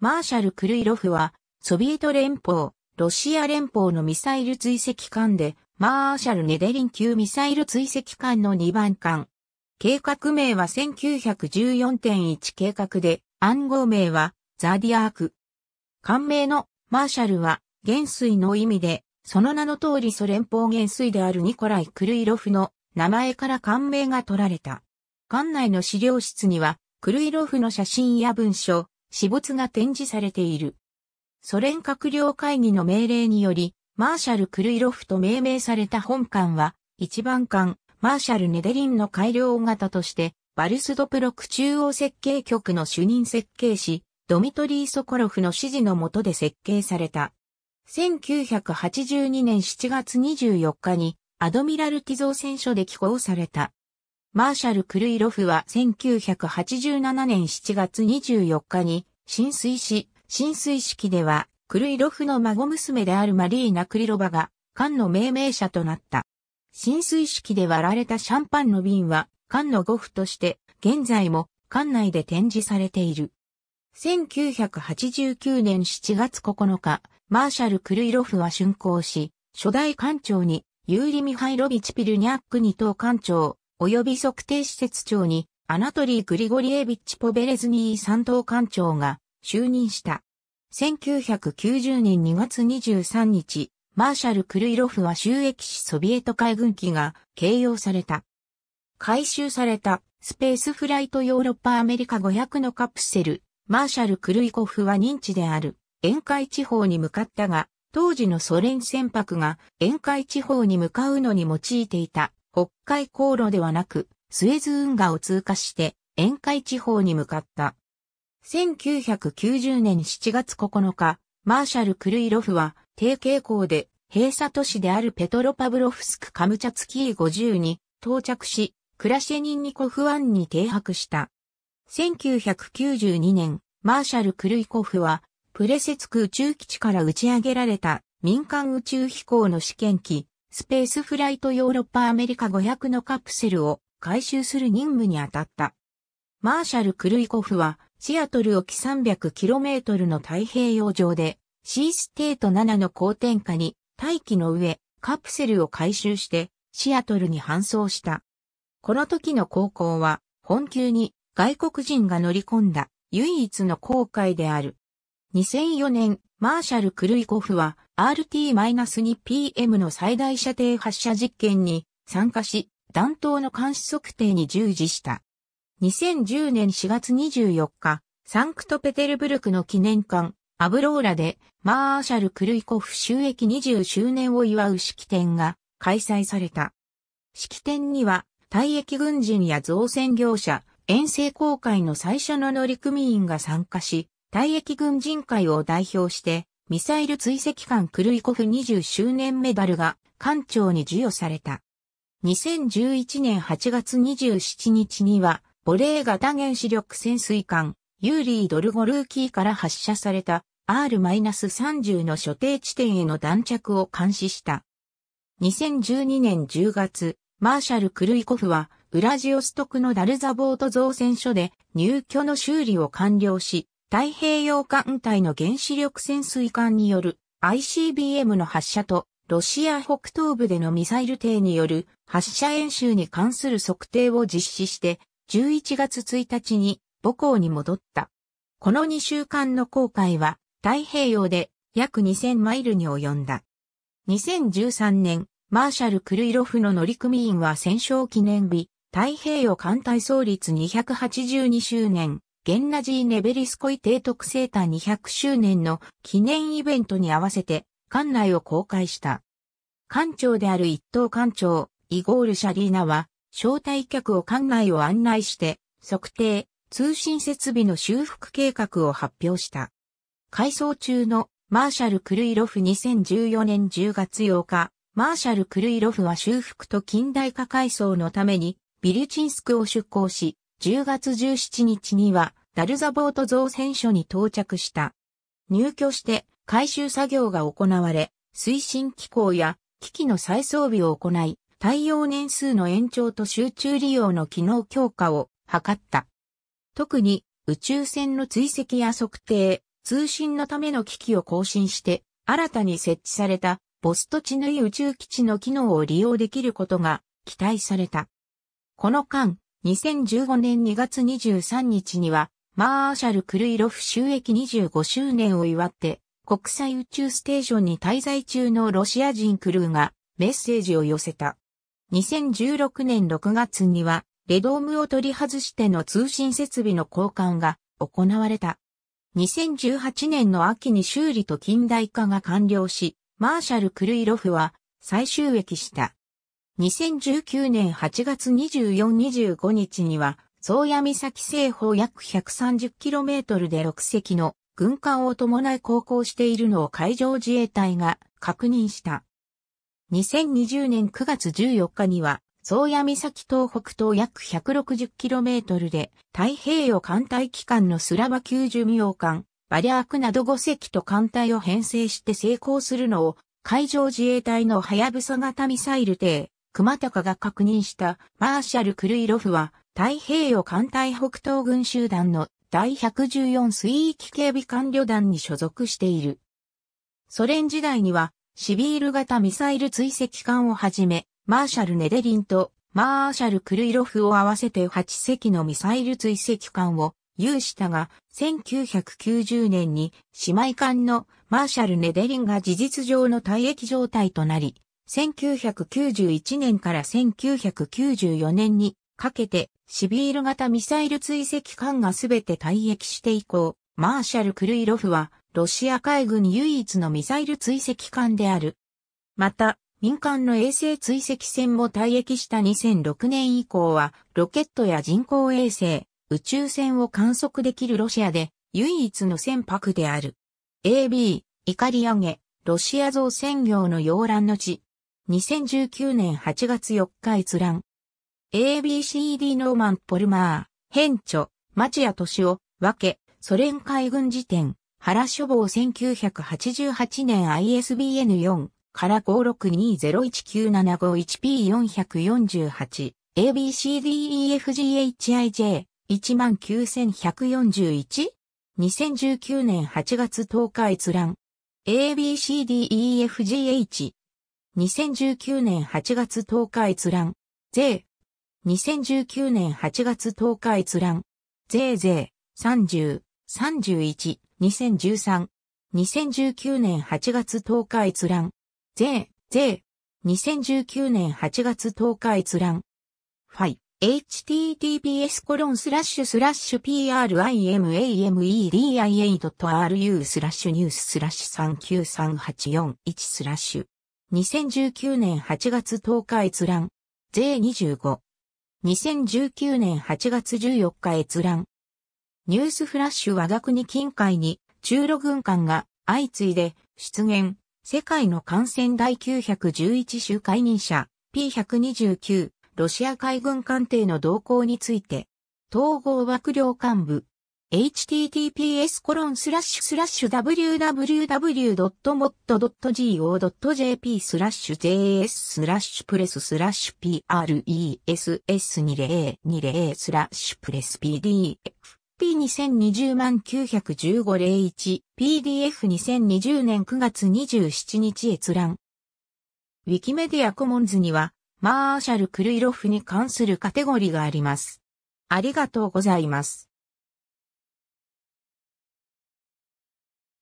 マーシャル・クルイロフは、ソビエト連邦、ロシア連邦のミサイル追跡艦で、マーシャル・ネデリン級ミサイル追跡艦の2番艦。計画名は1914.1計画で、暗号名は、ザディアーク。艦名のマーシャルは、元帥の意味で、その名の通りソ連邦元帥であるニコライ・クルイロフの名前から艦名が取られた。艦内の資料室には、クルイロフの写真や文書、私物が展示されている。ソ連閣僚会議の命令により、マーシャル・クルイロフと命名された本館は、一番館、マーシャル・ネデリンの改良型として、バルスドプロク中央設計局の主任設計士、ドミトリー・ソコロフの指示のもとで設計された。1982年7月24日に、アドミラルティ造船所で寄港された。マーシャル・クルイロフは1987年7月24日に浸水し、浸水式ではクルイロフの孫娘であるマリーナ・クリロバが缶の命名者となった。浸水式で割られたシャンパンの瓶は缶のゴ符として現在も館内で展示されている。1989年7月9日、マーシャル・クルイロフは竣工し、初代館長にユーリ・ミハイロビチ・ピルニャックに等館長、及び測定施設長に、アナトリー・グリゴリエビッチ・ポベレズニー三等艦長が就任した。1990年2月23日、マーシャル・クルイロフは収益しソビエト海軍機が掲揚された。回収されたスペースフライトヨーロッパアメリカ500のカプセル、マーシャル・クルイコフは認知である沿海地方に向かったが、当時のソ連船舶が沿海地方に向かうのに用いていた北海航路ではなく、スエズ運河を通過して、沿海地方に向かった。1990年7月9日、マーシャル・クルイロフは、低傾向で、閉鎖都市であるペトロパブロフスク・カムチャツキー50に到着し、クラシェニンニコフ湾に停泊した。1992年、マーシャル・クルイコフは、プレセツク宇宙基地から打ち上げられた民間宇宙飛行の試験機スペースフライトヨーロッパアメリカ500のカプセルを回収する任務に当たった。マーシャル・クルイコフは、シアトル沖 300km の太平洋上で、シーステート7の高点下に、大気の上、カプセルを回収して、シアトルに搬送した。この時の航行は、本級に外国人が乗り込んだ唯一の航海である。2004年、マーシャル・クルイコフは、RT-2PM の最大射程発射実験に参加し、弾頭の監視測定に従事した。2010年4月24日、サンクトペテルブルクの記念館、アブローラで、マーシャル・クルイコフ収益20周年を祝う式典が開催された。式典には、退役軍人や造船業者、遠征航海の最初の乗組員が参加し、退役軍人会を代表して、ミサイル追跡艦クルイコフ20周年メダルが艦長に授与された。2011年8月27日には、ボレー型原子力潜水艦、ユーリー・ドルゴルーキーから発射された R-30 の所定地点への弾着を監視した。2012年10月、マーシャル・クルイコフは、ウラジオストクのダルザボート造船所で入居の修理を完了し、太平洋艦隊の原子力潜水艦による ICBM の発射と、ロシア北東部でのミサイル艇による発射演習に関する測定を実施して、11月1日に母校に戻った。この2週間の航海は太平洋で約2000マイルに及んだ。2013年、マーシャル・クルイロフの乗組員は戦勝記念日、太平洋艦隊創立282周年ゲンナジー・ネベリスコイ提督セーター200周年の記念イベントに合わせて館内を公開した。館長である一等館長、イゴール・シャリーナは、招待客を館内を案内して、測定、通信設備の修復計画を発表した。改装中のマーシャル・クルイロフ2014年10月8日、マーシャル・クルイロフは修復と近代化改装のためにビリチンスクを出港し、10月17日にはダルザボート造船所に到着した。入居して回収作業が行われ、推進機構や機器の再装備を行い、対応年数の延長と集中利用の機能強化を図った。特に宇宙船の追跡や測定、通信のための機器を更新して、新たに設置されたボストチヌイ宇宙基地の機能を利用できることが期待された。この間、2015年2月23日にはマーシャル・クルイロフ収益25周年を祝って、国際宇宙ステーションに滞在中のロシア人クルーがメッセージを寄せた。2016年6月には、レドームを取り外しての通信設備の交換が行われた。2018年の秋に修理と近代化が完了し、マーシャル・クルイロフは再収益した。2019年8月24-25日には、宗谷岬西方約 130km で6隻の軍艦を伴い航行しているのを海上自衛隊が確認した。2020年9月14日には、宗谷岬東北東約 160km で太平洋艦隊機関のスラバ級巡洋艦、バリアークなど5隻と艦隊を編成して成功するのを海上自衛隊のハヤブサ型ミサイル艇、熊高が確認したマーシャル・クルイロフは太平洋艦隊北東軍集団の第114水域警備艦旅団に所属している。ソ連時代には、シビール型ミサイル追跡艦をはじめ、マーシャル・ネデリンとマーシャル・クルイロフを合わせて8隻のミサイル追跡艦を有したが、1990年に姉妹艦のマーシャル・ネデリンが事実上の退役状態となり、1991年から1994年にかけてシビール型ミサイル追跡艦がすべて退役して以降、マーシャル・クルイロフは、ロシア海軍唯一のミサイル追跡艦である。また、民間の衛星追跡船も退役した2006年以降は、ロケットや人工衛星、宇宙船を観測できるロシアで、唯一の船舶である。AB、怒り上げ、ロシア造船業の洋乱の地。2019年8月4日閲覧。ABCD ノーマン・ポルマー、ヘンチョ、町屋敏夫、分け、ソ連海軍辞典、原書房1988年 ISBN4 から562019751 p 448 ABCDEFGHIJ 19141 2019年8月10日閲覧 ABCDEFGH2019 年8月10日閲覧税2019年8月10日閲覧。ゼーゼー、30、31、2013。2019年8月10日閲覧。ゼー、ゼー、2019年8月10日閲覧。ファイ。https コロンスラッシュスラッシュ primamedia.ru スラッシュニューススラッシュ39384-1スラッシュ2019年8月10日閲覧税25 2019年8月14日閲覧。ニュースフラッシュ和が国近海に中路軍艦が相次いで出現。世界の艦船第911州解任者 P129 ロシア海軍艦艇の動向について統合幕僚幹部 https://www.mod.go.jp js p r e s s press2020 スラッシュ pdf p2020 万91501 pdf2020 年9月27日閲覧ウィキメディアコモンズにはマーシャル・クルイロフに関するカテゴリーがあります。ありがとうございます。